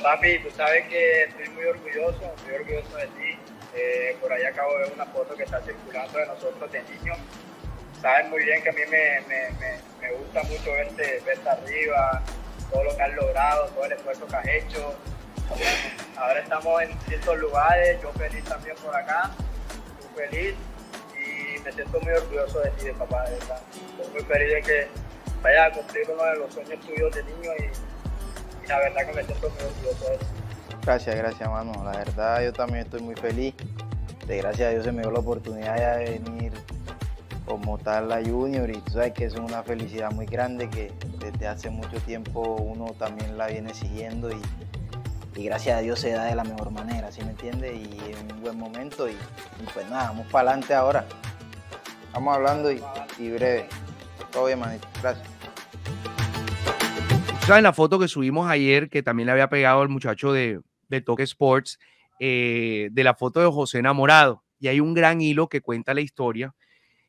papi, tú sabes que estoy muy orgulloso, muy orgulloso de ti. Eh, por ahí acabo de ver una foto que está circulando de nosotros de niños. Sabes muy bien que a mí me, gusta mucho verte, arriba, todo lo que has logrado, todo el esfuerzo que has hecho. Ahora estamos en ciertos lugares, yo feliz también por acá, muy feliz y me siento muy orgulloso de ti, de papá, Estoy muy feliz de que vayas a cumplir uno de los sueños tuyos de niño y la verdad que este pues. me Gracias, gracias, mano. La verdad, yo también estoy muy feliz. De gracias a Dios se me dio la oportunidad de venir como tal la Junior y tú sabes que es una felicidad muy grande que desde hace mucho tiempo uno también la viene siguiendo y, gracias a Dios se da de la mejor manera, ¿sí me entiendes? Y es un buen momento y, pues nada, vamos para adelante ahora. Vamos hablando y, y breve. Todo bien, manito. Gracias en la foto que subimos ayer que también le había pegado al muchacho de, de Toque Sports? Eh, de la foto de José Enamorado. Y hay un gran hilo que cuenta la historia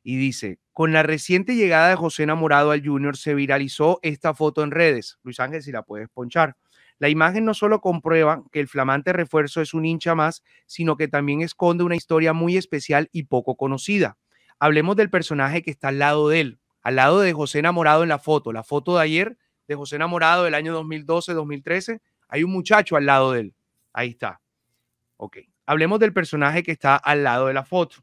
y dice, con la reciente llegada de José Enamorado al Junior se viralizó esta foto en redes. Luis Ángel, si la puedes ponchar. La imagen no solo comprueba que el flamante refuerzo es un hincha más, sino que también esconde una historia muy especial y poco conocida. Hablemos del personaje que está al lado de él, al lado de José Enamorado en la foto. La foto de ayer de José Enamorado del año 2012-2013, hay un muchacho al lado de él. Ahí está. Ok. Hablemos del personaje que está al lado de la foto.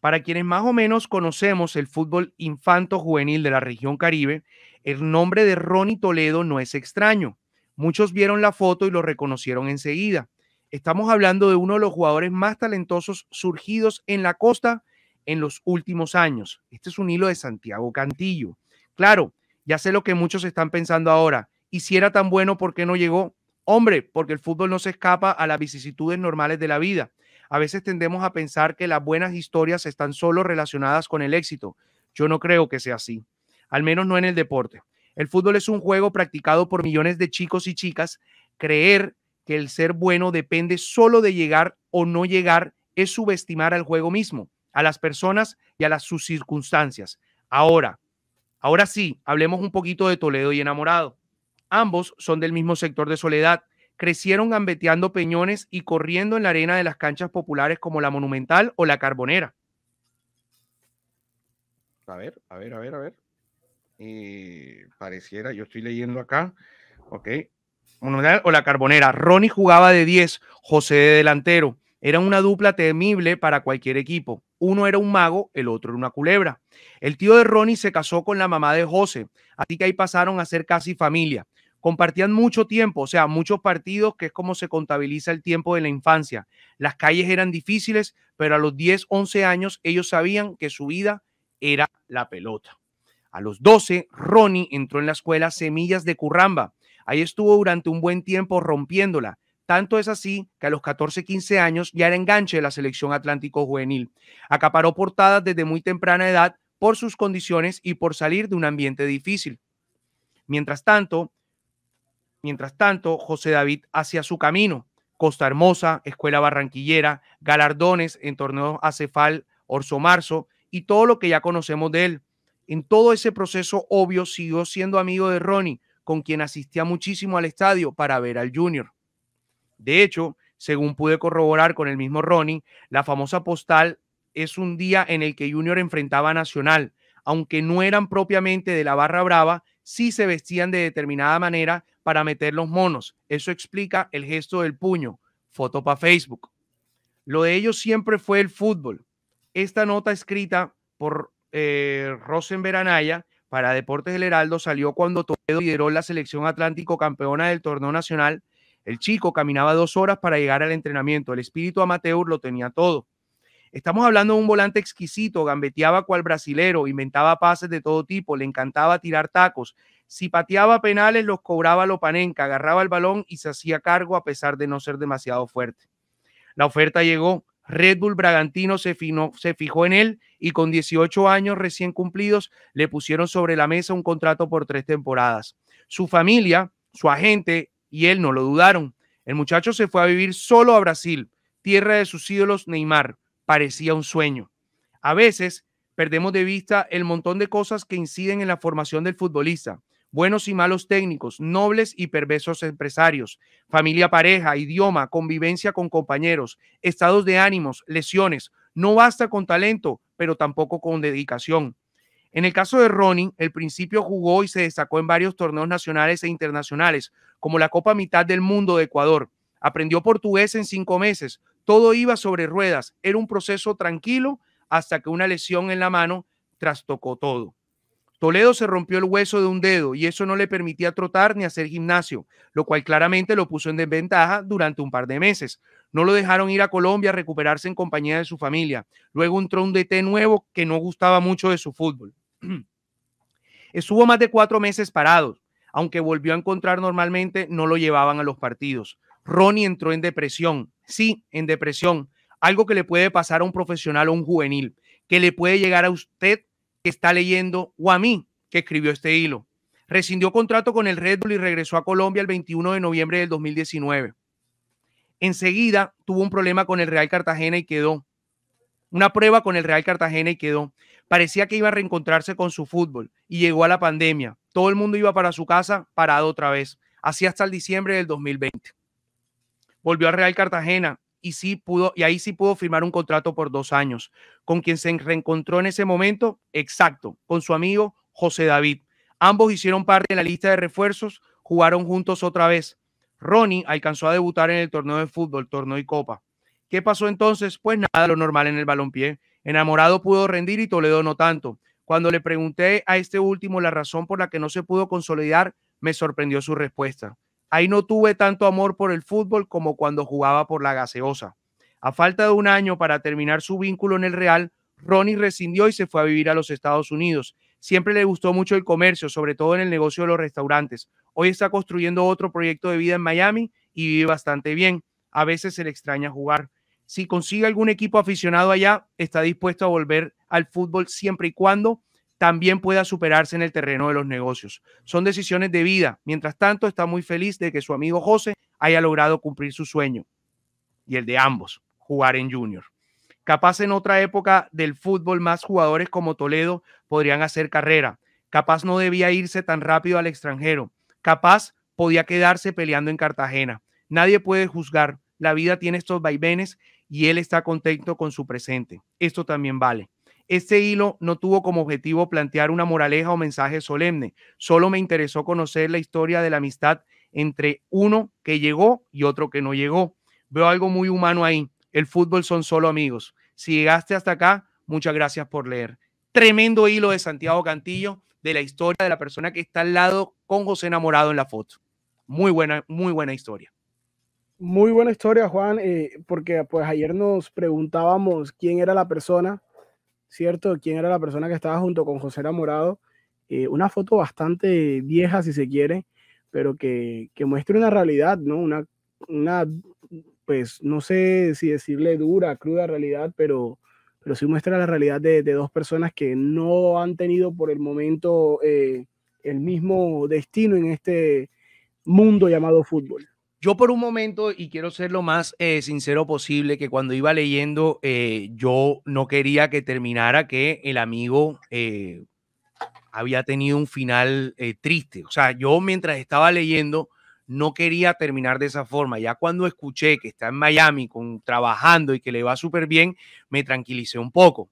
Para quienes más o menos conocemos el fútbol infanto-juvenil de la región Caribe, el nombre de Ronnie Toledo no es extraño. Muchos vieron la foto y lo reconocieron enseguida. Estamos hablando de uno de los jugadores más talentosos surgidos en la costa en los últimos años. Este es un hilo de Santiago Cantillo. Claro, ya sé lo que muchos están pensando ahora. Y si era tan bueno, ¿por qué no llegó? Hombre, porque el fútbol no se escapa a las vicisitudes normales de la vida. A veces tendemos a pensar que las buenas historias están solo relacionadas con el éxito. Yo no creo que sea así, al menos no en el deporte. El fútbol es un juego practicado por millones de chicos y chicas. Creer que el ser bueno depende solo de llegar o no llegar es subestimar al juego mismo, a las personas y a las sus circunstancias. Ahora, Ahora sí, hablemos un poquito de Toledo y Enamorado. Ambos son del mismo sector de Soledad. Crecieron gambeteando peñones y corriendo en la arena de las canchas populares como la Monumental o la Carbonera. A ver, a ver, a ver, a ver. Eh, pareciera, yo estoy leyendo acá. Ok. Monumental o la Carbonera. Ronnie jugaba de 10, José de delantero. Era una dupla temible para cualquier equipo. Uno era un mago, el otro era una culebra. El tío de Ronnie se casó con la mamá de José, así que ahí pasaron a ser casi familia. Compartían mucho tiempo, o sea, muchos partidos, que es como se contabiliza el tiempo de la infancia. Las calles eran difíciles, pero a los 10, 11 años ellos sabían que su vida era la pelota. A los 12, Ronnie entró en la escuela Semillas de Curramba. Ahí estuvo durante un buen tiempo rompiéndola. Tanto es así que a los 14, 15 años ya era enganche de la selección Atlántico Juvenil. Acaparó portadas desde muy temprana edad por sus condiciones y por salir de un ambiente difícil. Mientras tanto, mientras tanto, José David hacía su camino. Costa Hermosa, Escuela Barranquillera, galardones en torneos Acefal, Orso Marzo y todo lo que ya conocemos de él. En todo ese proceso, obvio, siguió siendo amigo de Ronnie, con quien asistía muchísimo al estadio para ver al Junior. De hecho, según pude corroborar con el mismo Ronnie, la famosa postal es un día en el que Junior enfrentaba a Nacional. Aunque no eran propiamente de la barra brava, sí se vestían de determinada manera para meter los monos. Eso explica el gesto del puño. Foto para Facebook. Lo de ellos siempre fue el fútbol. Esta nota escrita por eh, para Deportes del Heraldo salió cuando Toledo lideró la selección atlántico campeona del torneo nacional el chico caminaba dos horas para llegar al entrenamiento. El espíritu amateur lo tenía todo. Estamos hablando de un volante exquisito, gambeteaba cual brasilero, inventaba pases de todo tipo, le encantaba tirar tacos. Si pateaba penales, los cobraba Lopanenca, agarraba el balón y se hacía cargo a pesar de no ser demasiado fuerte. La oferta llegó. Red Bull Bragantino se, se fijó en él y con 18 años recién cumplidos le pusieron sobre la mesa un contrato por tres temporadas. Su familia, su agente y él no lo dudaron. El muchacho se fue a vivir solo a Brasil, tierra de sus ídolos Neymar. Parecía un sueño. A veces perdemos de vista el montón de cosas que inciden en la formación del futbolista. Buenos y malos técnicos, nobles y perversos empresarios, familia, pareja, idioma, convivencia con compañeros, estados de ánimos, lesiones. No basta con talento, pero tampoco con dedicación. En el caso de Ronin, el principio jugó y se destacó en varios torneos nacionales e internacionales, como la Copa Mitad del Mundo de Ecuador. Aprendió portugués en cinco meses. Todo iba sobre ruedas. Era un proceso tranquilo hasta que una lesión en la mano trastocó todo. Toledo se rompió el hueso de un dedo y eso no le permitía trotar ni hacer gimnasio, lo cual claramente lo puso en desventaja durante un par de meses. No lo dejaron ir a Colombia a recuperarse en compañía de su familia. Luego entró un DT nuevo que no gustaba mucho de su fútbol. Estuvo más de cuatro meses parado. Aunque volvió a encontrar normalmente, no lo llevaban a los partidos. Ronnie entró en depresión. Sí, en depresión. Algo que le puede pasar a un profesional o un juvenil, que le puede llegar a usted que está leyendo o a mí que escribió este hilo. Rescindió contrato con el Red Bull y regresó a Colombia el 21 de noviembre del 2019. Enseguida tuvo un problema con el Real Cartagena y quedó. Una prueba con el Real Cartagena y quedó parecía que iba a reencontrarse con su fútbol y llegó a la pandemia. Todo el mundo iba para su casa parado otra vez, así hasta el diciembre del 2020. Volvió al Real Cartagena y, sí pudo, y ahí sí pudo firmar un contrato por dos años, con quien se reencontró en ese momento, exacto, con su amigo José David. Ambos hicieron parte de la lista de refuerzos, jugaron juntos otra vez. Ronnie alcanzó a debutar en el torneo de fútbol, torneo y copa. ¿Qué pasó entonces? Pues nada, lo normal en el balonpié. Enamorado pudo rendir y Toledo no tanto. Cuando le pregunté a este último la razón por la que no se pudo consolidar, me sorprendió su respuesta. Ahí no tuve tanto amor por el fútbol como cuando jugaba por la gaseosa. A falta de un año para terminar su vínculo en el Real, Ronnie rescindió y se fue a vivir a los Estados Unidos. Siempre le gustó mucho el comercio, sobre todo en el negocio de los restaurantes. Hoy está construyendo otro proyecto de vida en Miami y vive bastante bien. A veces se le extraña jugar si consigue algún equipo aficionado allá, está dispuesto a volver al fútbol siempre y cuando también pueda superarse en el terreno de los negocios. Son decisiones de vida. Mientras tanto, está muy feliz de que su amigo José haya logrado cumplir su sueño y el de ambos, jugar en junior. Capaz en otra época del fútbol, más jugadores como Toledo podrían hacer carrera. Capaz no debía irse tan rápido al extranjero. Capaz podía quedarse peleando en Cartagena. Nadie puede juzgar. La vida tiene estos vaivenes y él está contento con su presente. Esto también vale. Este hilo no tuvo como objetivo plantear una moraleja o mensaje solemne, solo me interesó conocer la historia de la amistad entre uno que llegó y otro que no llegó. Veo algo muy humano ahí. El fútbol son solo amigos. Si llegaste hasta acá, muchas gracias por leer. Tremendo hilo de Santiago Cantillo de la historia de la persona que está al lado con José enamorado en la foto. Muy buena, muy buena historia. Muy buena historia, Juan, eh, porque pues ayer nos preguntábamos quién era la persona, ¿cierto? ¿Quién era la persona que estaba junto con José Ramorado? Eh, una foto bastante vieja, si se quiere, pero que, que muestra una realidad, ¿no? Una, una, pues no sé si decirle dura, cruda realidad, pero, pero sí muestra la realidad de, dos personas que no han tenido por el momento eh, el mismo destino en este mundo llamado fútbol. Yo por un momento, y quiero ser lo más eh, sincero posible, que cuando iba leyendo, eh, yo no quería que terminara que el amigo eh, había tenido un final triste. O sea, yo mientras estaba leyendo, no quería terminar de esa forma. Ya cuando escuché que está en Miami con, trabajando y que le va súper bien, me tranquilicé un poco.